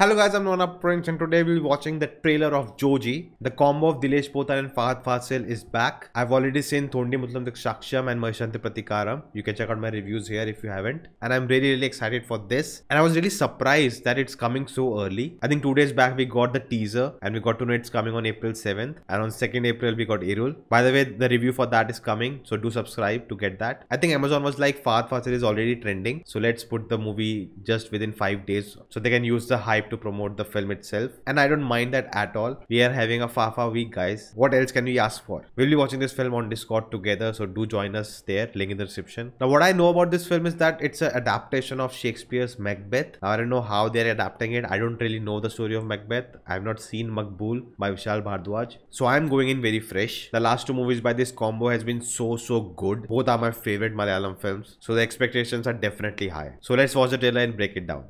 Hello guys, I'm Nona Prince and today we'll be watching the trailer of Joji. The combo of Dilesh Pothar and Fahad Fasil is back. I've already seen Thondi Mutlam Shaksham and Mahishanti Pratikaram. You can check out my reviews here if you haven't. And I'm really really excited for this. And I was really surprised that it's coming so early. I think two days back we got the teaser and we got to know it's coming on April 7th. And on 2nd April we got Erul. By the way, the review for that is coming. So do subscribe to get that. I think Amazon was like Fahad Fasil is already trending. So let's put the movie just within 5 days. So they can use the hype to promote the film itself and I don't mind that at all. We are having a far far week guys. What else can we ask for? We'll be watching this film on Discord together so do join us there. Link in the description. Now what I know about this film is that it's an adaptation of Shakespeare's Macbeth. I don't know how they're adapting it. I don't really know the story of Macbeth. I've not seen Makbul by Vishal Bhardwaj. So I'm going in very fresh. The last two movies by this combo has been so so good. Both are my favorite Malayalam films. So the expectations are definitely high. So let's watch the trailer and break it down.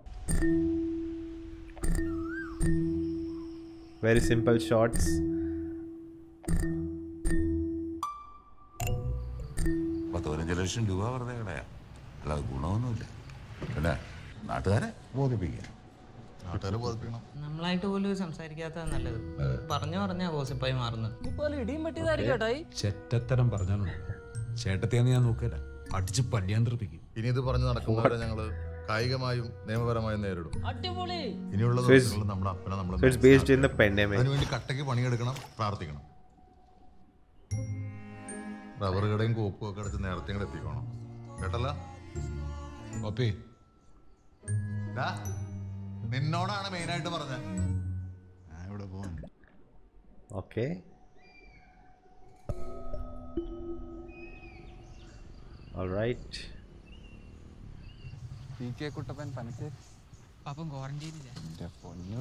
very simple shots പതിനഞ്ച് ലക്ഷം രൂപ വെറുതെ കളയാ അല്ലാതെ ഗുണമൊന്നുമില്ല പിന്നെ നാട്ടുകാരെ ബോധിപ്പിക്കുക നാട്ടുകാരെ ബോധിപ്പിക്കണം നമ്മളായിട്ട് പോലും സംസാരിക്കാത്ത നല്ലത് പറഞ്ഞു പറഞ്ഞാ ഗോസിപ്പായി മാറുന്നത് ചെറ്റത്തരം പറഞ്ഞാലുണ്ട് ചേട്ടത്തിയാന്ന് ഞാൻ നോക്കില്ല അടിച്ച് പല്ലിയാൻ തെറിപ്പിക്കും ഇനി ഇത് പറഞ്ഞു നടക്കുന്നവരെ ഞങ്ങള് കായികമായും നിയമപരമായും നേരിടും ഇനിയുള്ള ദിവസങ്ങളിൽ നമ്മുടെ അപ്പനെ നമ്മൾ അതിനുവേണ്ടി കട്ടയ്ക്ക് പണിയെടുക്കണം പ്രാർത്ഥിക്കണം റബ്ബർ കടയും കോപ്പും ഒക്കെ അടച്ച് നേരത്തെ ഇങ്ങോട്ട് എത്തിക്കണം കേട്ടല്ല കോപ്പി ഡാ നിന്നോടാണ് മെയിനായിട്ട് പറഞ്ഞത് ഞാൻ ഇവിടെ പോവാൻ okay all right P K Kuttappan Panacheri അപ്പം ക്വാറന്റൈനില്ല പൊന്നു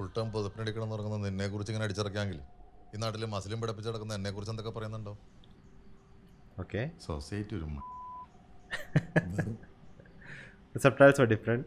ഫുൾ ടൈം പൊതുപ്പിനടിക്കണം എന്ന് ഇറങ്ങുന്ന നിന്നെ കുറിച്ച് ഇങ്ങനെ അടിച്ചിറക്കാമെങ്കിൽ ഈ നാട്ടിൽ മസിലും പഠിപ്പിച്ച് നടക്കുന്ന എന്നെ കുറിച്ച് എന്തൊക്കെ പറയുന്നുണ്ടോ ഓക്കെ സൊസൈറ്റി ഒരു Subtitles are different.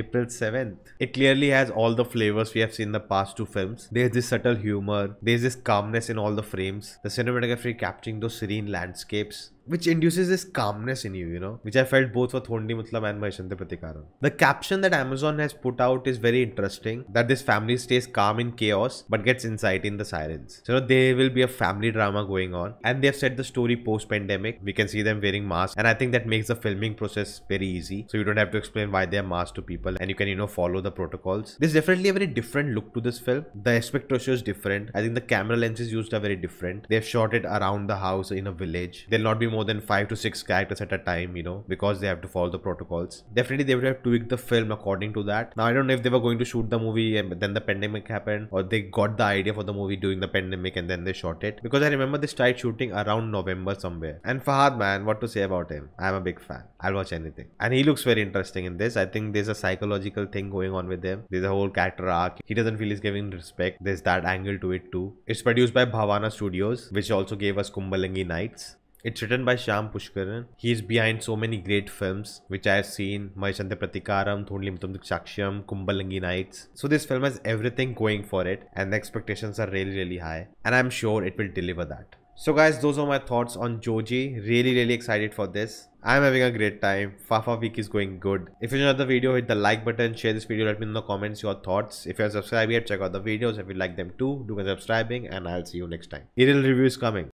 April 7th. It clearly has all the flavors we have seen in the past two films. There's this subtle humor, there's this calmness in all the frames, the cinematography capturing those serene landscapes, which induces this calmness in you, you know, which I felt both for Thondi Mutlam and Maheshante Pratikaran. The caption that Amazon has put out is very interesting that this family stays calm in chaos but gets insight in the sirens. So, you know, there will be a family drama going on, and they have set the story post pandemic. We can see them wearing masks, and I think that makes the filming process very easy. So, you don't have to explain why they are masked to people, and you can, you know, follow the protocols. There's definitely a very different look to this film. The aspect ratio is different. I think the camera lenses used are very different. They have shot it around the house in a village. There will not be more more than 5 to 6 characters at a time, you know, because they have to follow the protocols. Definitely they would have tweaked the film according to that. Now I don't know if they were going to shoot the movie and then the pandemic happened or they got the idea for the movie during the pandemic and then they shot it. Because I remember they started shooting around November somewhere. And Fahad man, what to say about him? I'm a big fan. I'll watch anything. And he looks very interesting in this. I think there's a psychological thing going on with him. There's a whole character arc. He doesn't feel he's giving respect. There's that angle to it too. It's produced by Bhavana Studios, which also gave us Kumbalangi Nights. It's written by Shyam Pushkaran. He is behind so many great films which I have seen Marichandra Pratikaram, Thondli Mutamduk Shaksham, Kumbalangi Nights. So this film has everything going for it and the expectations are really really high and I'm sure it will deliver that. So guys, those are my thoughts on Joji. Really, really excited for this. I'm having a great time. Fafa week is going good. If you enjoyed the video, hit the like button, share this video, let me know in the comments your thoughts. If you're subscribed yet, check out the videos. If you like them too, do my subscribing and I'll see you next time. Eagle review is coming.